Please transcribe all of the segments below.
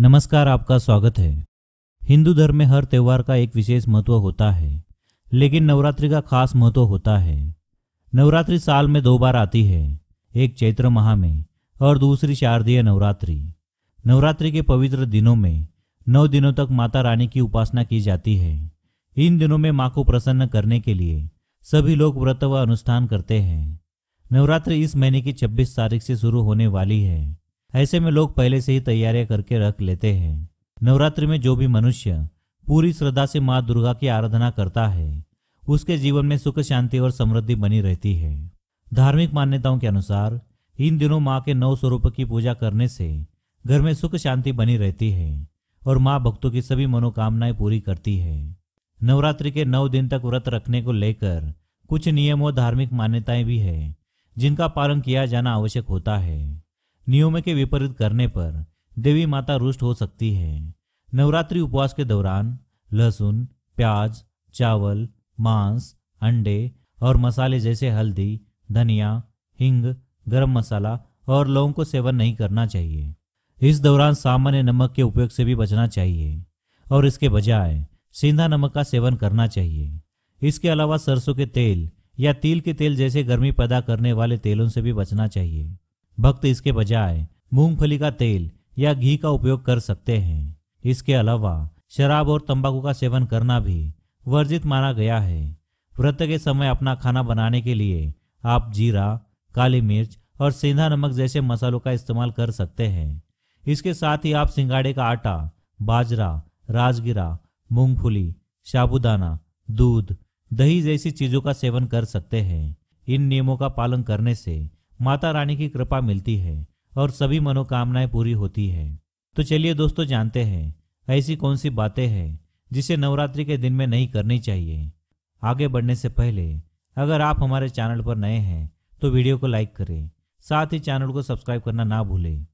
नमस्कार आपका स्वागत है हिंदू धर्म में हर त्यौहार का एक विशेष महत्व होता है लेकिन नवरात्रि का खास महत्व होता है नवरात्रि साल में दो बार आती है एक चैत्र माह में और दूसरी शारदीय नवरात्रि नवरात्रि के पवित्र दिनों में नौ दिनों तक माता रानी की उपासना की जाती है इन दिनों में माँ को प्रसन्न करने के लिए सभी लोग व्रत व अनुष्ठान करते हैं नवरात्रि इस महीने की 26 तारीख से शुरू होने वाली है ऐसे में लोग पहले से ही तैयारियां करके रख लेते हैं नवरात्रि में जो भी मनुष्य पूरी श्रद्धा से माँ दुर्गा की आराधना करता है उसके जीवन में सुख शांति और समृद्धि बनी रहती है धार्मिक मान्यताओं के अनुसार इन दिनों माँ के नौ स्वरूप की पूजा करने से घर में सुख शांति बनी रहती है और माँ भक्तों की सभी मनोकामनाएं पूरी करती है नवरात्रि के नौ दिन तक व्रत रखने को लेकर कुछ नियम और धार्मिक मान्यताएं भी है जिनका पालन किया जाना आवश्यक होता है नियमों के विपरीत करने पर देवी माता रुष्ट हो सकती है नवरात्रि उपवास के दौरान लहसुन प्याज चावल मांस अंडे और मसाले जैसे हल्दी धनिया हिंग गरम मसाला और लौंग को सेवन नहीं करना चाहिए इस दौरान सामान्य नमक के उपयोग से भी बचना चाहिए और इसके बजाय सीधा नमक का सेवन करना चाहिए इसके अलावा सरसों के तेल या तिल के तेल जैसे गर्मी पैदा करने वाले तेलों से भी बचना चाहिए भक्त इसके बजाय मूंगफली का तेल या घी का उपयोग कर सकते हैं इसके अलावा शराब और तंबाकू का सेवन करना भी वर्जित माना गया है व्रत के समय अपना खाना बनाने के लिए आप जीरा काली मिर्च और सेंधा नमक जैसे मसालों का इस्तेमाल कर सकते हैं इसके साथ ही आप सिंगाड़े का आटा बाजरा राजगिरा मूंगफली साबुदाना दूध दही जैसी चीज़ों का सेवन कर सकते हैं इन नियमों का पालन करने से माता रानी की कृपा मिलती है और सभी मनोकामनाएं पूरी होती है तो चलिए दोस्तों जानते हैं ऐसी कौन सी बातें हैं जिसे नवरात्रि के दिन में नहीं करनी चाहिए आगे बढ़ने से पहले अगर आप हमारे चैनल पर नए हैं तो वीडियो को लाइक करें साथ ही चैनल को सब्सक्राइब करना ना भूलें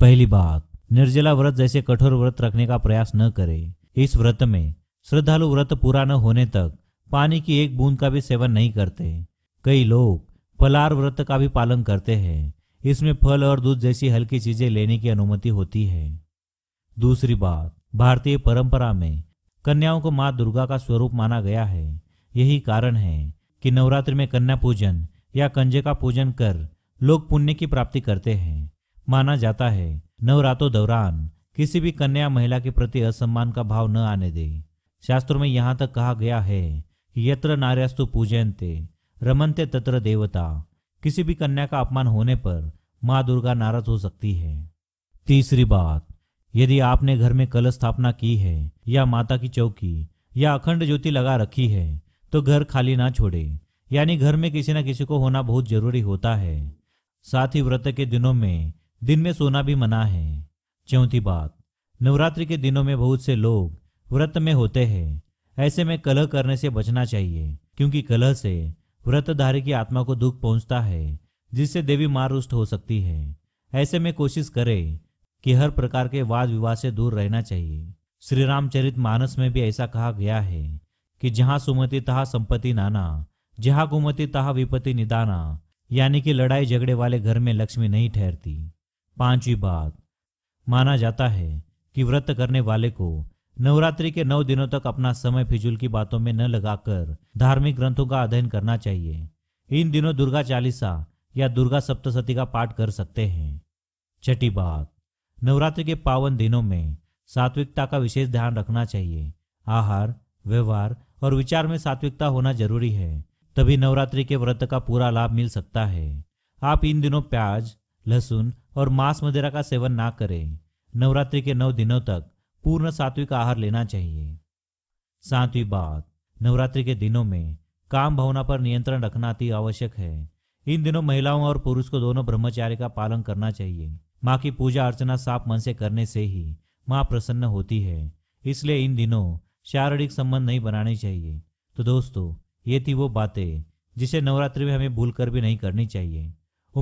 पहली बात निर्जला व्रत जैसे कठोर व्रत रखने का प्रयास न करें इस व्रत में श्रद्धालु व्रत पूरा न होने तक पानी की एक बूंद का भी सेवन नहीं करते कई लोग फलार व्रत का भी पालन करते हैं इसमें फल और दूध जैसी हल्की चीजें लेने की अनुमति होती है दूसरी बात भारतीय परंपरा में कन्याओं को माँ दुर्गा का स्वरूप माना गया है यही कारण है कि नवरात्रि में कन्या पूजन या कंजे का पूजन कर लोग पुण्य की प्राप्ति करते हैं माना जाता है नवरात्रों दौरान किसी भी कन्या महिला के प्रति असम्मान का भाव न आने दे शास्त्रों में यहाँ तक कहा गया है कि यत्र नार्यास्तु पूजनते रमनते तत्र देवता किसी भी कन्या का अपमान होने पर माँ दुर्गा नाराज हो सकती है तीसरी बात यदि आपने घर में कल स्थापना की है या माता की चौकी या अखंड ज्योति लगा रखी है तो घर खाली ना छोड़े यानी घर में किसी न किसी को होना बहुत जरूरी होता है साथ ही व्रत के दिनों में दिन में सोना भी मना है चौथी बात नवरात्रि के दिनों में बहुत से लोग व्रत में होते हैं ऐसे में कलह करने से बचना चाहिए क्योंकि कलह से व्रतधारी की आत्मा को दुख पहुंचता है जिससे देवी मां रुष्ट हो सकती है ऐसे में कोशिश करें कि हर प्रकार के वाद विवाद से दूर रहना चाहिए श्री रामचरित मानस में भी ऐसा कहा गया है कि जहाँ सुमति तहा संपत्ति नाना जहाँ कुमति तहा विपत्ति निदाना यानी कि लड़ाई झगड़े वाले घर में लक्ष्मी नहीं ठहरती पांचवी बात माना जाता है कि व्रत करने वाले को नवरात्रि के नौ दिनों तक अपना समय फिजूल की बातों में न लगाकर धार्मिक ग्रंथों का अध्ययन करना चाहिए इन दिनों दुर्गा चालीसा या दुर्गा सप्तशती का पाठ कर सकते हैं छठी बात नवरात्रि के पावन दिनों में सात्विकता का विशेष ध्यान रखना चाहिए आहार व्यवहार और विचार में सात्विकता होना जरूरी है तभी नवरात्रि के व्रत का पूरा लाभ मिल सकता है आप इन दिनों प्याज लहसुन और मांस मदिरा का सेवन ना करें नवरात्रि के नौ दिनों तक पूर्ण सात्विक आहार लेना चाहिए सातवीं बात नवरात्रि के दिनों में काम भावना पर नियंत्रण रखना अति आवश्यक है इन दिनों महिलाओं और पुरुष को दोनों ब्रह्मचार्य का पालन करना चाहिए माँ की पूजा अर्चना साफ मन से करने से ही माँ प्रसन्न होती है इसलिए इन दिनों शारीरिक संबंध नहीं बनाने चाहिए तो दोस्तों ये थी वो बातें जिसे नवरात्रि में हमें भूल कर भी नहीं करनी चाहिए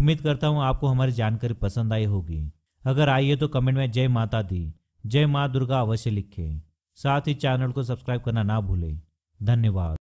उम्मीद करता हूँ आपको हमारी जानकारी पसंद आई होगी अगर आई है तो कमेंट में जय माता दी जय माँ दुर्गा अवश्य लिखें साथ ही चैनल को सब्सक्राइब करना ना भूलें धन्यवाद